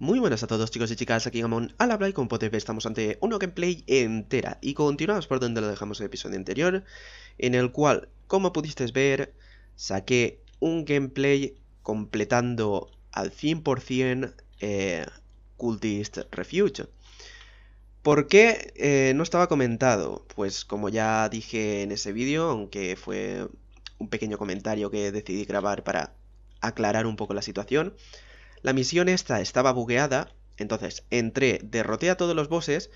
Muy buenas a todos chicos y chicas, aquí Gamon al habla y podéis ver estamos ante una gameplay entera y continuamos por donde lo dejamos el episodio anterior en el cual, como pudisteis ver, saqué un gameplay completando al 100% eh, Cultist Refuge ¿Por qué eh, no estaba comentado? Pues como ya dije en ese vídeo, aunque fue un pequeño comentario que decidí grabar para aclarar un poco la situación la misión esta estaba bugueada, entonces entré, derroté a todos los bosses,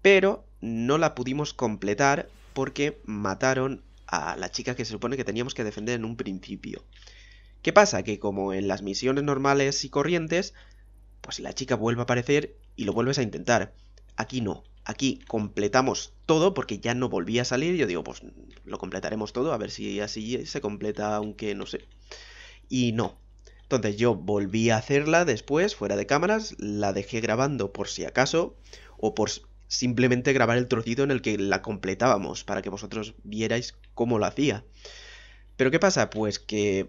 pero no la pudimos completar porque mataron a la chica que se supone que teníamos que defender en un principio. ¿Qué pasa? Que como en las misiones normales y corrientes, pues la chica vuelve a aparecer y lo vuelves a intentar. Aquí no. Aquí completamos todo porque ya no volvía a salir. Yo digo, pues lo completaremos todo, a ver si así se completa, aunque no sé. Y no, entonces yo volví a hacerla después, fuera de cámaras, la dejé grabando por si acaso, o por simplemente grabar el trocito en el que la completábamos, para que vosotros vierais cómo lo hacía. Pero ¿qué pasa? Pues que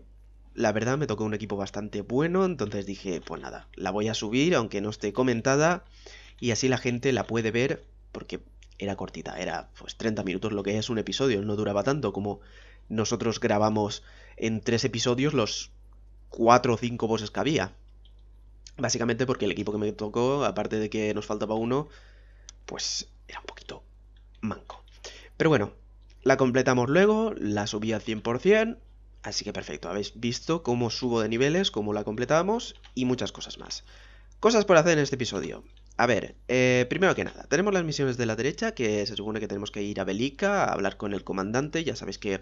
la verdad me tocó un equipo bastante bueno, entonces dije, pues nada, la voy a subir aunque no esté comentada y así la gente la puede ver porque era cortita, era pues 30 minutos lo que es un episodio, no duraba tanto como nosotros grabamos en tres episodios los cuatro o cinco bosses que había. Básicamente porque el equipo que me tocó, aparte de que nos faltaba uno, pues era un poquito manco. Pero bueno, la completamos luego, la subí al 100%, así que perfecto, habéis visto cómo subo de niveles, cómo la completamos y muchas cosas más. Cosas por hacer en este episodio. A ver, eh, primero que nada, tenemos las misiones de la derecha, que se supone que tenemos que ir a Belica a hablar con el comandante, ya sabéis que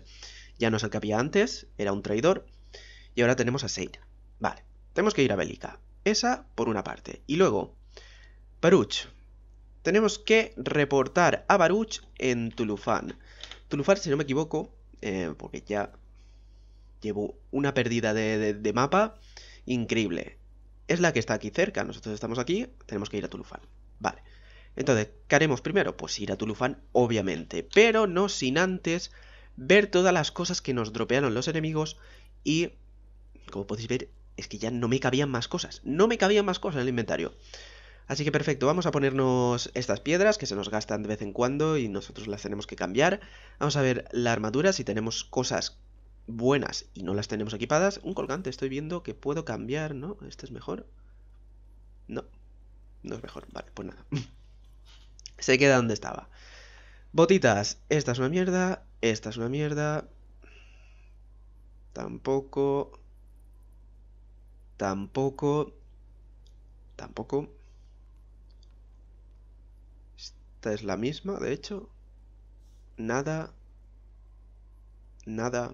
ya nos había antes, era un traidor. Y ahora tenemos a Seid. Vale, tenemos que ir a Bélica. Esa por una parte. Y luego, Baruch. Tenemos que reportar a Baruch en Tulufan. Tulufan, si no me equivoco, eh, porque ya llevo una pérdida de, mapa increíble. Es la que está aquí cerca. Nosotros estamos aquí, tenemos que ir a Tulufan. Vale. Entonces, ¿qué haremos primero? Pues ir a Tulufan, obviamente, pero no sin antes ver todas las cosas que nos dropearon los enemigos y como podéis ver, es que ya no me cabían más cosas. No me cabían más cosas en el inventario. Así que perfecto, vamos a ponernos estas piedras que se nos gastan de vez en cuando y nosotros las tenemos que cambiar. Vamos a ver la armadura, si tenemos cosas buenas y no las tenemos equipadas. Un colgante, estoy viendo que puedo cambiar, ¿no? ¿Este es mejor? No, no es mejor, vale, pues nada. se queda donde estaba. Botitas, esta es una mierda, esta es una mierda. Tampoco. Tampoco... Tampoco... Esta es la misma, de hecho. Nada... Nada...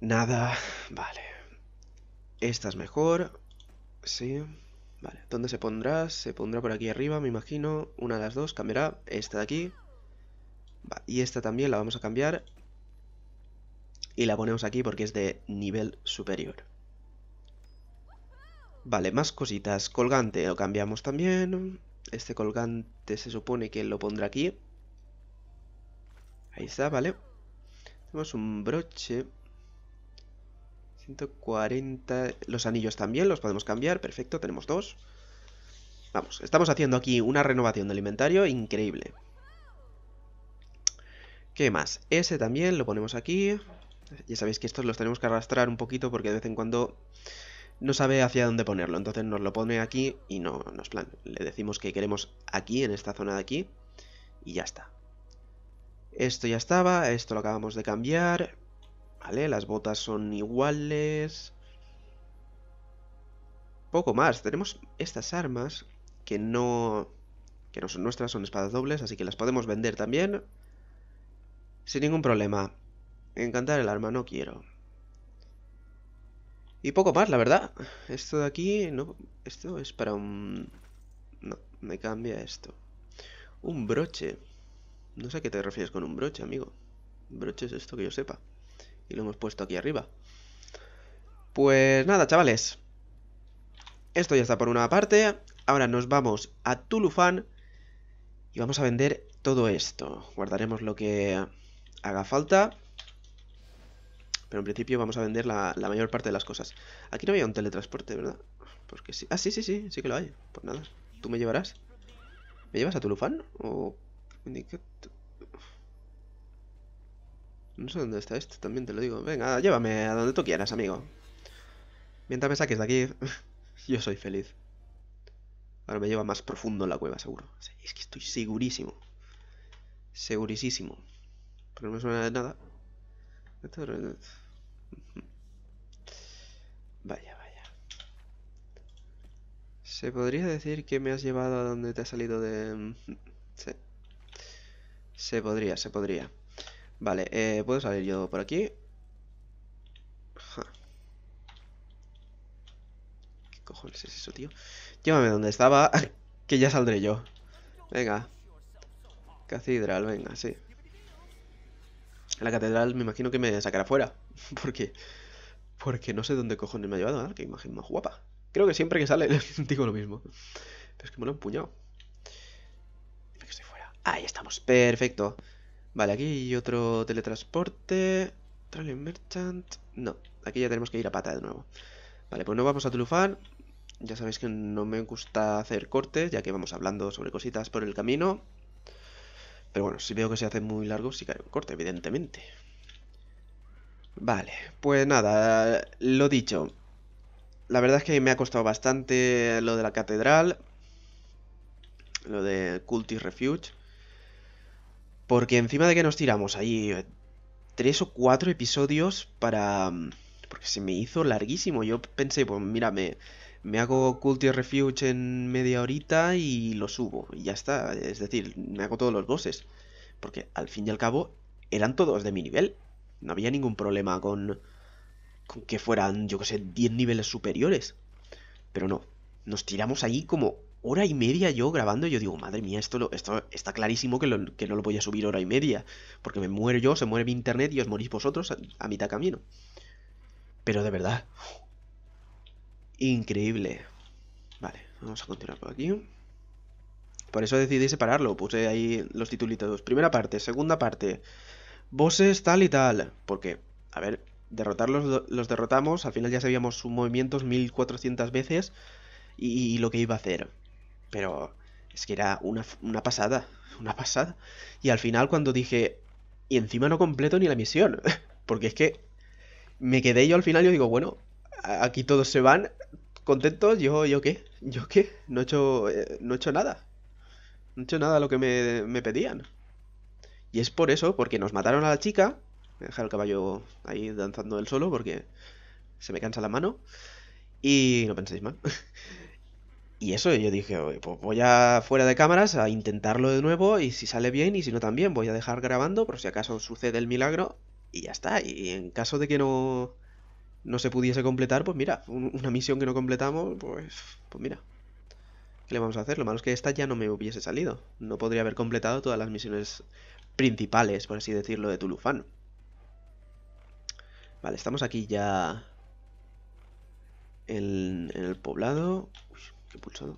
Nada... Vale. Esta es mejor. Sí. Vale. ¿Dónde se pondrá? Se pondrá por aquí arriba, me imagino. Una de las dos cambiará. Esta de aquí. Y esta también la vamos a cambiar y la ponemos aquí porque es de nivel superior. Vale, más cositas. Colgante lo cambiamos también. Este colgante se supone que lo pondrá aquí. Ahí está, vale. Tenemos un broche. 140... Los anillos también los podemos cambiar. Perfecto, tenemos dos. Vamos, estamos haciendo aquí una renovación del inventario increíble. ¿Qué más? Ese también lo ponemos aquí ya sabéis que estos los tenemos que arrastrar un poquito porque de vez en cuando no sabe hacia dónde ponerlo. Entonces nos lo pone aquí y no nos plan. Le decimos que queremos aquí, en esta zona de aquí, y ya está. Esto ya estaba, esto lo acabamos de cambiar. Vale, las botas son iguales. Poco más. Tenemos estas armas que no, que no son nuestras, son espadas dobles, así que las podemos vender también. Sin ningún problema. Encantar el arma, no quiero. Y poco más, la verdad. Esto de aquí, no... Esto es para un... No, me cambia esto. Un broche. No sé a qué te refieres con un broche, amigo. broche es esto que yo sepa. Y lo hemos puesto aquí arriba. Pues nada, chavales. Esto ya está por una parte. Ahora nos vamos a Tulufan. Y vamos a vender todo esto. Guardaremos lo que haga falta. Pero en principio vamos a vender la, mayor parte de las cosas. Aquí no había un teletransporte, ¿verdad? Porque sí. Ah, sí, sí, sí, sí que lo hay. Pues nada. ¿Tú me llevarás? ¿Me llevas a Tulufán? ¿O.? No sé dónde está esto, también te lo digo. Venga, llévame a donde tú quieras, amigo. Mientras me saques de aquí, yo soy feliz. Ahora me lleva más profundo en la cueva, seguro. Es que estoy segurísimo. Segurísimo. Pero no me suena de nada. Vaya, vaya. Se podría decir que me has llevado a donde te ha salido de... Mm, sí. Se podría, se podría. Vale, eh, puedo salir yo por aquí. ¿Qué cojones es eso, tío? Llévame donde estaba, que ya saldré yo. Venga. Catedral, venga, sí. La catedral me imagino que me sacará fuera. Porque, porque no sé dónde cojones me ha llevado, ¿verdad? ¿eh? qué imagen más guapa. Creo que siempre que sale digo lo mismo. Pero es que me lo he puñado Ahí estamos, perfecto. Vale, aquí otro teletransporte. Trailer Merchant. No, aquí ya tenemos que ir a pata de nuevo. Vale, pues no vamos a trufar. Ya sabéis que no me gusta hacer cortes, ya que vamos hablando sobre cositas por el camino. Pero bueno, si veo que se hace muy largo, sí que hay un corte, evidentemente. Vale, pues nada, lo dicho. La verdad es que me ha costado bastante lo de la catedral, lo de y Refuge, porque encima de que nos tiramos ahí eh, tres o cuatro episodios para... Mm, porque se me hizo larguísimo, yo pensé, pues mira, me, me hago Cultist Refuge en media horita y lo subo, y ya está, es decir, me hago todos los bosses, porque al fin y al cabo eran todos de mi nivel. No había ningún problema con, con que fueran, yo que sé, 10 niveles superiores. Pero no, nos tiramos ahí como hora y media yo grabando y yo digo, madre mía, esto, lo, esto está clarísimo que, que, no lo voy a subir hora y media, porque me muero yo, se muere mi internet y os morís vosotros a mitad camino. Pero de verdad, increíble. Vale, vamos a continuar por aquí. Por eso decidí separarlo, puse ahí los titulitos. Primera parte, segunda parte, Boses tal y tal. Porque, a ver, derrotarlos los derrotamos, al final ya sabíamos sus movimientos 1400 veces y, lo que iba a hacer. Pero es que era una, una, pasada, una pasada. Y al final cuando dije, y encima no completo ni la misión, porque es que me quedé yo al final, yo digo, bueno, aquí todos se van contentos, yo, yo qué, yo qué, no he hecho, eh, no he hecho nada. No he hecho nada a lo que me, me pedían. Y es por eso, porque nos mataron a la chica. Voy a dejar el caballo ahí danzando él solo porque se me cansa la mano. Y no penséis mal. y eso, yo dije, pues voy a fuera de cámaras a intentarlo de nuevo y si sale bien y si no también voy a dejar grabando por si acaso sucede el milagro y ya está. Y en caso de que no, no se pudiese completar, pues mira, una misión que no completamos, pues, pues mira, ¿Qué le vamos a hacer? Lo malo es que esta ya no me hubiese salido. No podría haber completado todas las misiones principales, por así decirlo, de Tulufán. Vale, estamos aquí ya en, el poblado. Uy, qué pulsado.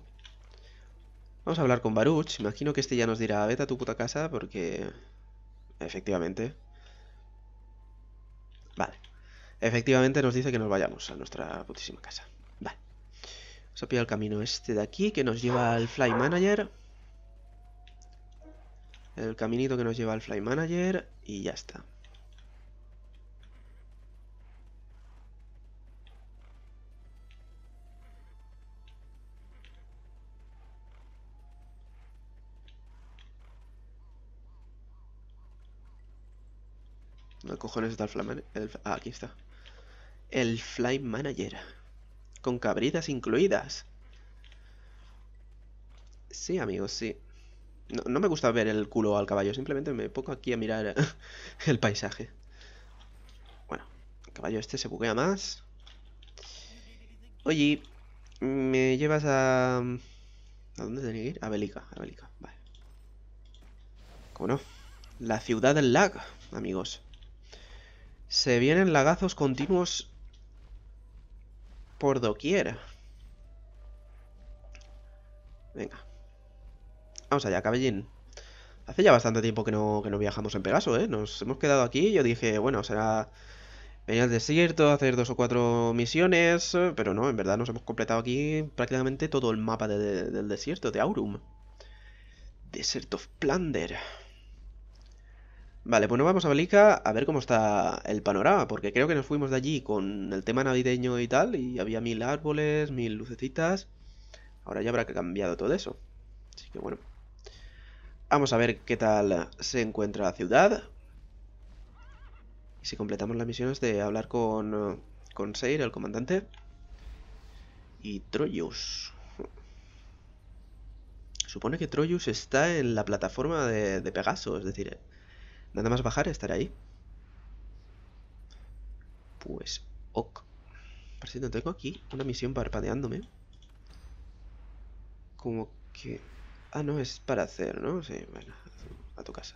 Vamos a hablar con Baruch. Imagino que este ya nos dirá, vete a tu puta casa porque... Efectivamente. Vale. Efectivamente nos dice que nos vayamos a nuestra putísima casa. Vale. Vamos a pillar el camino este de aquí que nos lleva al Fly Manager el caminito que nos lleva al Fly Manager y ya está. ¿Dónde cojones está el Fly Manager? Ah, aquí está. El Fly Manager. Con cabritas incluidas. Sí, amigos, sí. No, me gusta ver el culo al caballo, simplemente me pongo aquí a mirar el paisaje. Bueno, el caballo este se buguea más. Oye, me llevas a... ¿A dónde tenía que ir? A Belica, a vale. ¿Cómo no? La ciudad del lag, amigos. Se vienen lagazos continuos por doquiera Venga, allá, cabellín. Hace ya bastante tiempo que no, viajamos en Pegaso, ¿eh? Nos hemos quedado aquí. Yo dije, bueno, será venir al desierto, hacer dos o cuatro misiones. Pero no, en verdad nos hemos completado aquí prácticamente todo el mapa del desierto, de Aurum. Desert of Plunder. Vale, pues nos vamos a Belica a ver cómo está el panorama, porque creo que nos fuimos de allí con el tema navideño y tal, y había mil árboles, mil lucecitas. Ahora ya habrá que cambiado todo eso. Así que bueno. Vamos a ver qué tal se encuentra la ciudad. Y si completamos las misiones de hablar con, con Seir, el comandante. Y Troyus. Supone que Troyus está en la plataforma de, de Pegaso, es decir, nada más bajar estará ahí. Pues, ok. Por cierto, tengo aquí una misión parpadeándome. Como que... Ah, no, es para hacer, ¿no? Sí, bueno, a tu casa.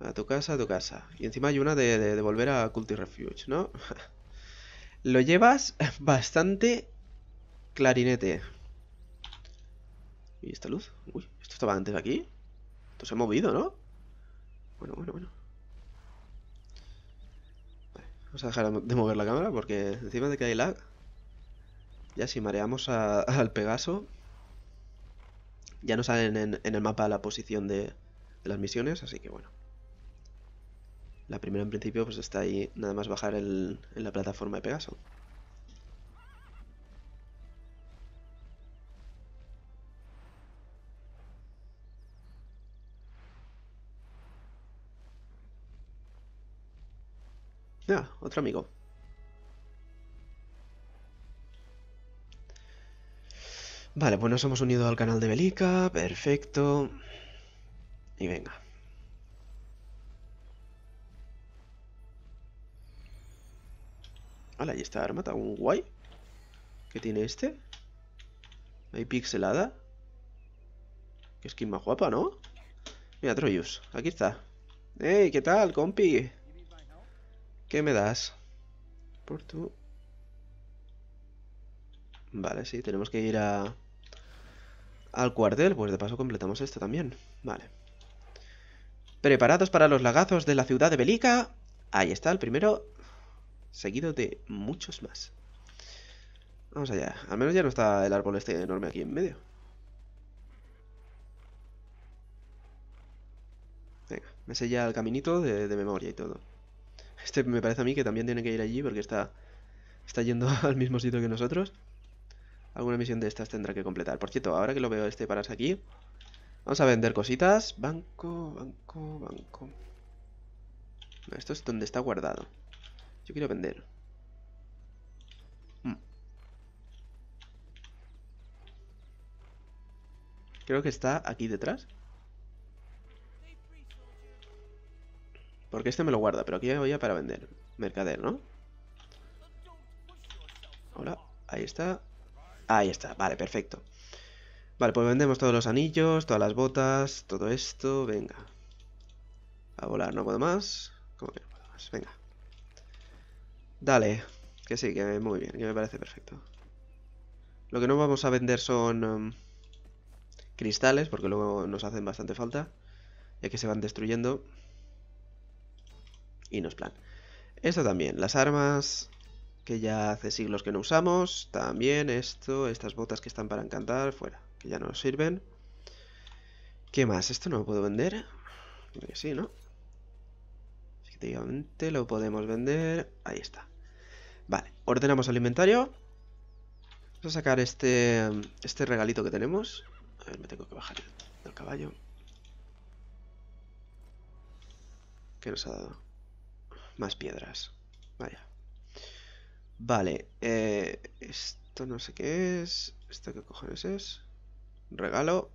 A tu casa, a tu casa. Y encima hay una de, volver a Culti Refuge, ¿no? Lo llevas bastante clarinete. ¿Y esta luz? Uy, ¿esto estaba antes aquí? Esto se ha movido, ¿no? Bueno, bueno, bueno. vamos a dejar de mover la cámara porque encima de que hay lag... Ya si mareamos al Pegaso... Ya no salen en, el mapa la posición de, las misiones, así que bueno. La primera en principio pues está ahí, nada más bajar en la plataforma de Pegaso. Ya, ah, otro amigo. Vale, pues nos hemos unido al canal de Belica, perfecto. Y venga. Hola, y está arma un guay. ¿Qué tiene este? Hay pixelada. Qué skin más guapa, ¿no? Mira, Troyus, aquí está. ¡Ey! ¿Qué tal, compi? ¿Qué me das? Por tu... Vale, sí, tenemos que ir a al cuartel, pues de paso completamos esto también. Vale. Preparados para los lagazos de la ciudad de Belica. Ahí está el primero, seguido de muchos más. Vamos allá. Al menos ya no está el árbol este enorme aquí en medio. Venga, me sé ya el caminito de, memoria y todo. Este me parece a mí que también tiene que ir allí porque está, está yendo al mismo sitio que nosotros. Alguna misión de estas tendrá que completar. Por cierto, ahora que lo veo este paras aquí, vamos a vender cositas. Banco, banco, banco. esto es donde está guardado. Yo quiero vender. Hmm. Creo que está aquí detrás. Porque este me lo guarda, pero aquí voy a para vender. Mercader, ¿no? Hola, ahí está. Ahí está, vale, perfecto. Vale, pues vendemos todos los anillos, todas las botas, todo esto, venga. A volar, no puedo más. ¿Cómo que no puedo más? Venga. Dale, que sí, que muy bien, que me parece perfecto. Lo que no vamos a vender son em, cristales, porque luego nos hacen bastante falta, ya que se van destruyendo. Y nos plan. Esto también, las armas, que ya hace siglos que no usamos. También esto, estas botas que están para encantar, fuera, que ya no nos sirven. ¿Qué más? ¿Esto no lo puedo vender? Creo que sí, ¿no? Efectivamente lo podemos vender. Ahí está. Vale, ordenamos el inventario. Vamos a sacar este, este regalito que tenemos. A ver, me tengo que bajar del caballo. ¿Qué nos ha dado? Más piedras. Vaya. Vale, eh, esto no sé qué es. ¿Esto que cojones es? Regalo.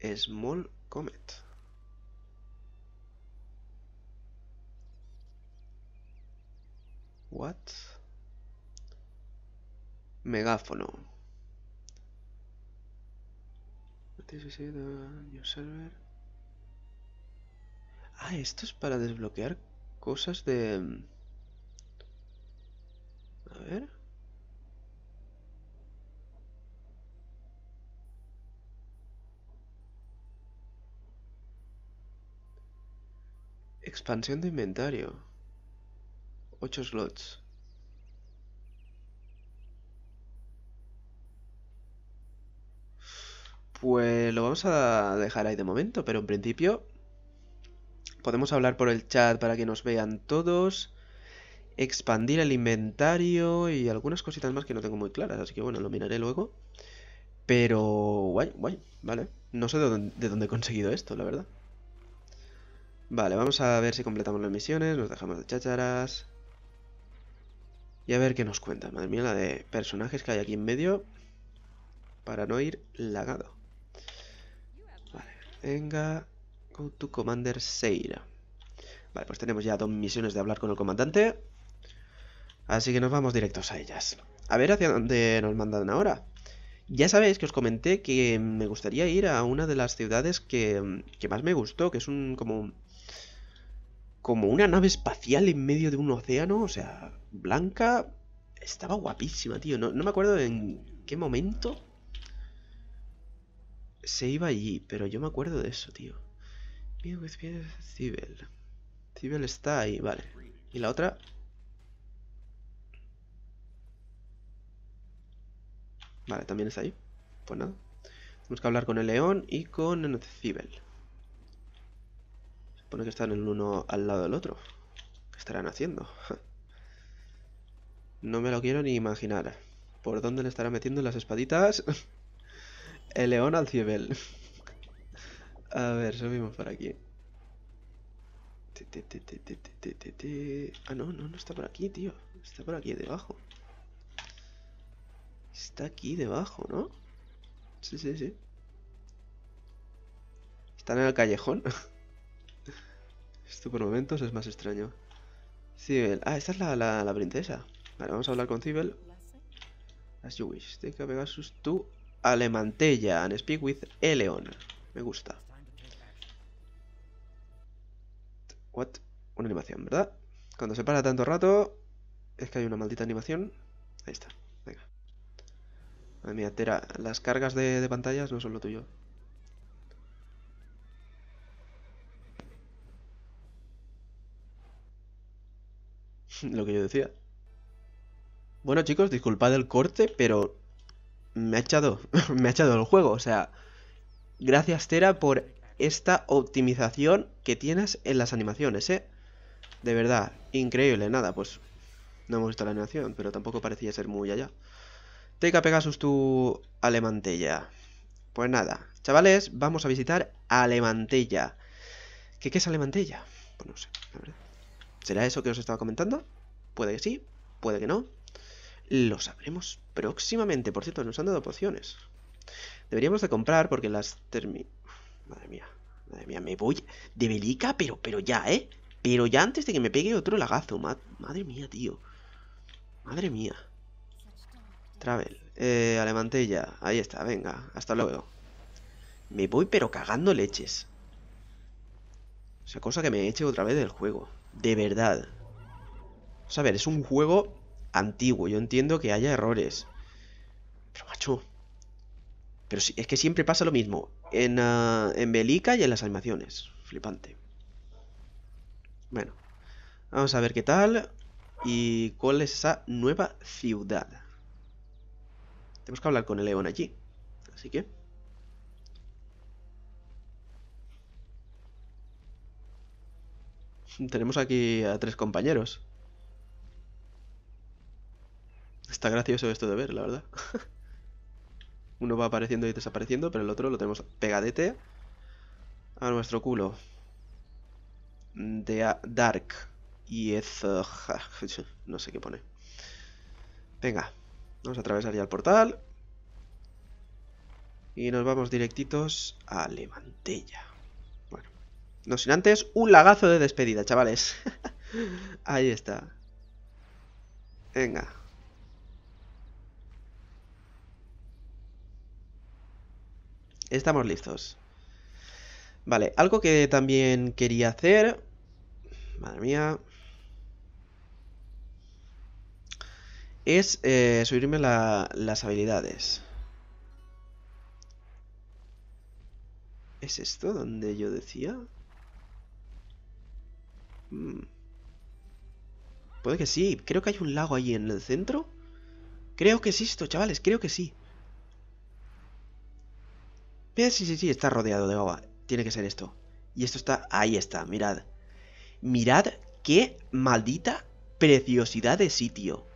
Small Comet. What? Megáfono. server. Ah, esto es para desbloquear cosas de... Mm, a ver... Expansión de inventario. 8 slots. Pues lo vamos a dejar ahí de momento, pero en principio Podemos hablar por el chat para que nos vean todos. Expandir el inventario y algunas cositas más que no tengo muy claras, así que bueno, lo miraré luego. Pero guay, guay, vale. No sé de dónde, he conseguido esto, la verdad. Vale, vamos a ver si completamos las misiones, nos dejamos de chacharas Y a ver qué nos cuenta. Madre mía, la de personajes que hay aquí en medio. Para no ir lagado. Vale, venga. Tu to Commander Seira. Vale, pues tenemos ya dos misiones de hablar con el comandante. Así que nos vamos directos a ellas. A ver hacia dónde nos mandan ahora. Ya sabéis que os comenté que me gustaría ir a una de las ciudades que, que más me gustó, que es un como como una nave espacial en medio de un océano, o sea, blanca, estaba guapísima, tío. No, no, me acuerdo en qué momento se iba allí, pero yo me acuerdo de eso, tío. Bien, pues bien, Cibel. Cibel está ahí, vale. ¿Y la otra? Vale, también está ahí. Pues nada. Tenemos que hablar con el león y con Cibel. Se supone que están el uno al lado del otro. ¿Qué estarán haciendo? No me lo quiero ni imaginar. ¿Por dónde le estará metiendo las espaditas? El león al Cibel. A ver, subimos por aquí. Ah, no, no, no está por aquí, tío. Está por aquí debajo. Está aquí debajo, ¿no? Sí, sí, sí. Están en el callejón. Esto por momentos es más extraño. Cibel. Ah, esta es la, la, princesa. Vale, vamos a hablar con Cibel. As you wish. Take a Pegasus to Alemantella and speak with Eleon. Me gusta. Una animación, ¿verdad? Cuando se para tanto rato... Es que hay una maldita animación. Ahí está, venga. Madre mía, Tera, las cargas de, de pantallas no son lo tuyo. lo que yo decía. Bueno chicos, disculpad el corte, pero me ha echado, me ha echado el juego. O sea, gracias Tera por esta optimización que tienes en las animaciones, ¿eh? De verdad, increíble. Nada, pues no hemos visto la animación, pero tampoco parecía ser muy allá. Teca Pegasus tu Alemantella. Pues nada, chavales, vamos a visitar Alemantella. ¿Qué, es Alemantella? Pues no sé, ¿Será eso que os estaba comentando? Puede que sí, puede que no. Lo sabremos próximamente. Por cierto, nos han dado pociones. Deberíamos de comprar porque las termi Madre mía, madre mía, me voy de belica, pero, pero ya, ¿eh? Pero ya antes de que me pegue otro lagazo. madre mía, tío. Madre mía. Travel. Eh, Alemantella. Ahí está, venga. Hasta luego. Me voy pero cagando leches. O sea, cosa que me eche otra vez del juego. De verdad. O a ver, es un juego antiguo. Yo entiendo que haya errores. Pero, macho. Pero es que siempre pasa lo mismo. Ah, en, Belica y en las animaciones. Flipante. Bueno, vamos a ver qué tal y cuál es esa nueva ciudad. Tenemos que hablar con el león allí. Así que... Tenemos aquí a tres compañeros. Está gracioso esto de ver, la verdad. Uno va apareciendo y desapareciendo, pero el otro lo tenemos pegadete a nuestro culo. De Dark. Y es... no sé qué pone. Venga, vamos a atravesar ya el portal. Y nos vamos directitos a Levantella. Bueno, no sin antes un lagazo de despedida, chavales. Ahí está. Venga. Estamos listos. Vale, algo que también quería hacer... Madre mía. Es eh, subirme las habilidades. ¿Es esto donde yo decía? Hmm. Puede que sí. Creo que hay un lago ahí en el centro. Creo que es esto, chavales. Creo que sí. Sí, sí, sí, está rodeado de agua Tiene que ser esto. Y esto está... Ahí está, mirad. Mirad qué maldita preciosidad de sitio.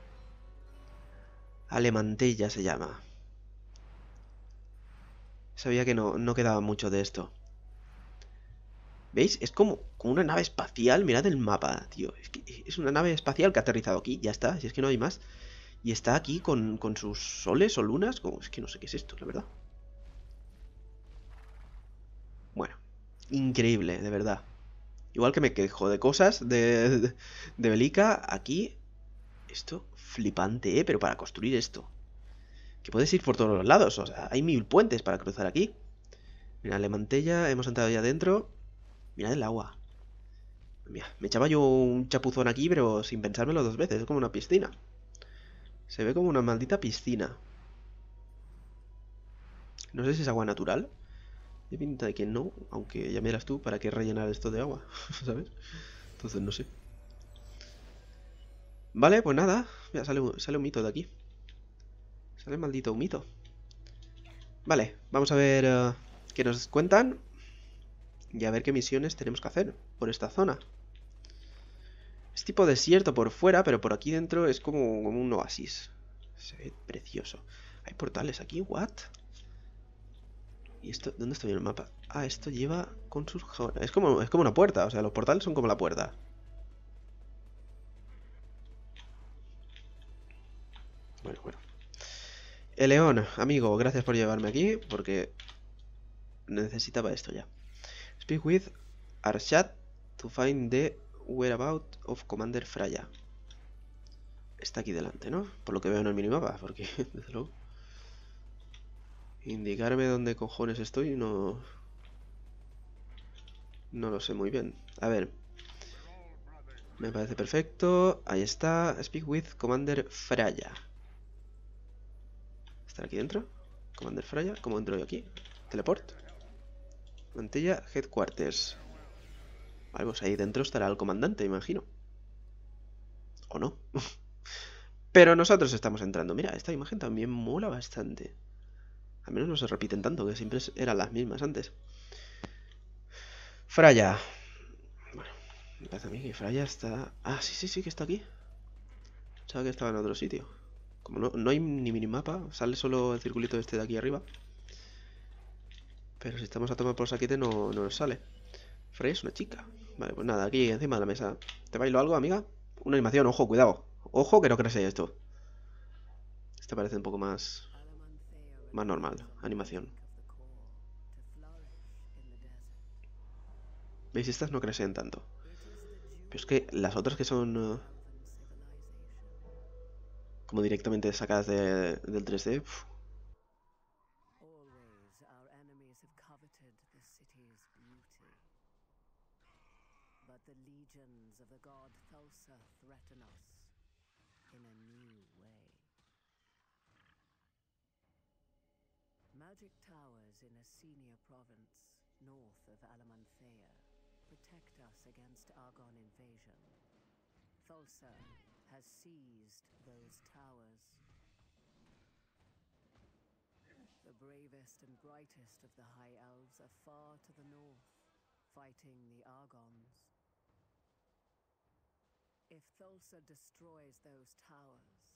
Alemantella se llama. Sabía que no, quedaba mucho de esto. ¿Veis? Es como, una nave espacial. Mirad el mapa, tío. Es, una nave espacial que ha aterrizado aquí. Ya está, si es que no hay más. Y está aquí con, con sus soles o lunas. Como, es que no sé qué es esto, la verdad. increíble, de verdad. Igual que me quejo de cosas de, de, Belica, aquí... Esto, flipante, ¿eh? Pero para construir esto. Que puedes ir por todos los lados, o sea, hay mil puentes para cruzar aquí. Mira, la mantella, hemos entrado ya adentro. Mira el agua. Mira, me echaba yo un chapuzón aquí, pero sin pensármelo dos veces, es como una piscina. Se ve como una maldita piscina. No sé si es agua natural pinta de que no, aunque ya miras tú, ¿para qué rellenar esto de agua? ¿Sabes? Entonces no sé. Vale, pues nada. sale, sale un mito de aquí. Sale maldito un mito. Vale, vamos a ver eh, qué nos cuentan. Y a ver qué misiones tenemos que hacer por esta zona. Es tipo desierto por fuera, pero por aquí dentro es como, como un oasis. Se ve precioso. Hay portales aquí, ¿what? ¿Y esto? ¿Dónde estoy en el mapa? Ah, esto lleva con sus Es como, es como una puerta, o sea, los portales son como la puerta. Bueno, bueno. Eleón, amigo, gracias por llevarme aquí, porque necesitaba esto ya. Speak with Arshad to find the whereabout of Commander Freya. Está aquí delante, ¿no? Por lo que veo en el minimapa, porque, desde luego... Indicarme dónde cojones estoy no... No lo sé muy bien. A ver. Me parece perfecto. Ahí está. Speak with Commander Fraya. ¿Estará aquí dentro? Commander Fraya. ¿Cómo entro yo aquí? Teleport. Mantilla Headquarters. Vale, ahí dentro estará el comandante, imagino. ¿O no? Pero nosotros estamos entrando. Mira, esta imagen también mola bastante. Al menos no se repiten tanto, que siempre eran las mismas antes. Fraya. Bueno, me parece a mí que Fraya está... Ah, sí, sí, sí, que está aquí. Pensaba que estaba en otro sitio. Como no, hay ni minimapa, sale solo el circulito este de aquí arriba. Pero si estamos a tomar por saquete no, no nos sale. Fraya es una chica. Vale, pues nada, aquí encima de la mesa. ¿Te bailo algo, amiga? Una animación, ojo, cuidado. Ojo que no crees esto. Este parece un poco más más normal, animación. ¿Veis? Estas no crecen tanto. Pero es que las otras que son... Eh, como directamente sacadas del 3D... Magic towers in a senior province, north of Alamanthea, protect us against Argon invasion. Thulsa has seized those towers. The bravest and brightest of the High Elves are far to the north, fighting the Argons. If Thulsa destroys those towers,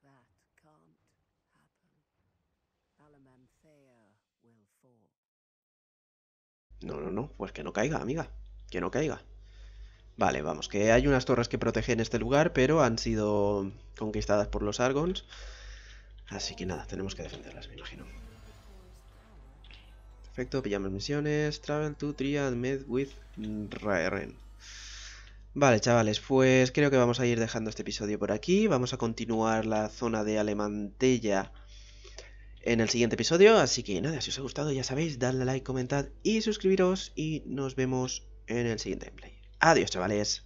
that can't happen. Alaman No, no, no, pues que no caiga, amiga, que no caiga. Vale, vamos, que hay unas torres que protegen este lugar, pero han sido conquistadas por los Argons. Así que nada, tenemos que defenderlas, me imagino. Perfecto, pillamos misiones. Travel to Triad Med with Raeren. Vale, chavales, pues creo que vamos a ir dejando este episodio por aquí. Vamos a continuar la zona de Alemantella en el siguiente episodio. Así que nada, si os ha gustado ya sabéis, dadle like, comentad y suscribiros y nos vemos en el siguiente gameplay. Adiós chavales.